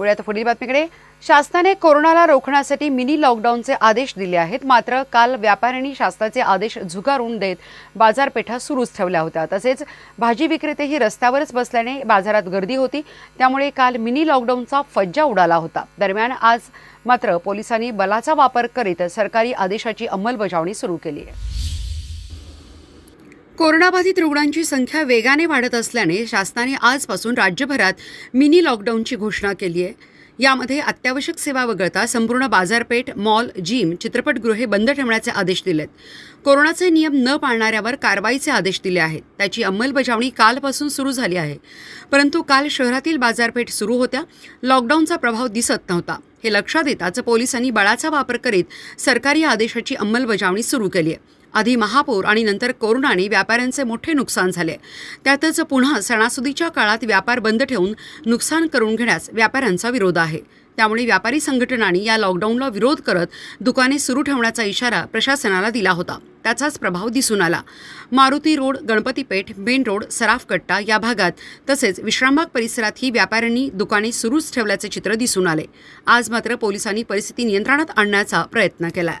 वळूयात पुढील बातमीकडे शासनाने कोरोनाला रोखण्यासाठी मिनी लॉकडाऊनचे आदेश दिले आहेत मात्र काल व्यापाऱ्यांनी शासनाचे आदेश झुगारून देत बाजारपेठा सुरूच ठेवल्या होत्या तसेच भाजी विक्रेतेही रस्त्यावरच बसल्याने बाजारात गर्दी होती त्यामुळे काल मिनी लॉकडाऊनचा फज्जा उडाला होता दरम्यान आज मात्र पोलिसांनी बलाचा वापर करीत सरकारी आदेशाची अंमलबजावणी सुरू केली आहे कोरोनाबाधित रुग्णांची संख्या वेगाने वाढत असल्याने शासनाने आजपासून राज्यभरात मिनी लॉकडाऊनची घोषणा केली आहे यामध्ये अत्यावश्यक सेवा वगळता संपूर्ण बाजारपेठ मॉल जिम चित्रपटगृहे बंद ठेवण्याचे आदेश दिलेत कोरोनाचे नियम न पाळणाऱ्यावर कारवाईचे आदेश दिले आहेत त्याची अंमलबजावणी कालपासून सुरू झाली आहे परंतु काल शहरातील बाजारपेठ सुरू होत्या लॉकडाऊनचा प्रभाव दिसत नव्हता हे लक्षात येताच पोलिसांनी बळाचा वापर करीत सरकारी आदेशाची अंमलबजावणी सुरू केली आहे आधी महापूर आणि नंतर कोरोनाने व्यापाऱ्यांचे मोठे नुकसान झाले त्यातच पुन्हा सणासुदीच्या काळात व्यापार बंद ठेवून नुकसान करून घेण्यास व्यापाऱ्यांचा विरोध आहे त्यामुळे व्यापारी संघटनांनी या लॉकडाऊनला विरोध करत दुकाने सुरू ठेवण्याचा इशारा प्रशासनाला दिला होता त्याचाच प्रभाव दिसून आला Maruti road Ganpatipeth main road Sarafkatta या भागात तसेच विश्रामबाग परिसरातही व्यापाऱ्यांनी दुकाने सुरूच ठेवल्याचे चित्र दिसून आले आज मात्र पोलिसांनी परिस्थिती नियंत्रणात आणण्याचा प्रयत्न केला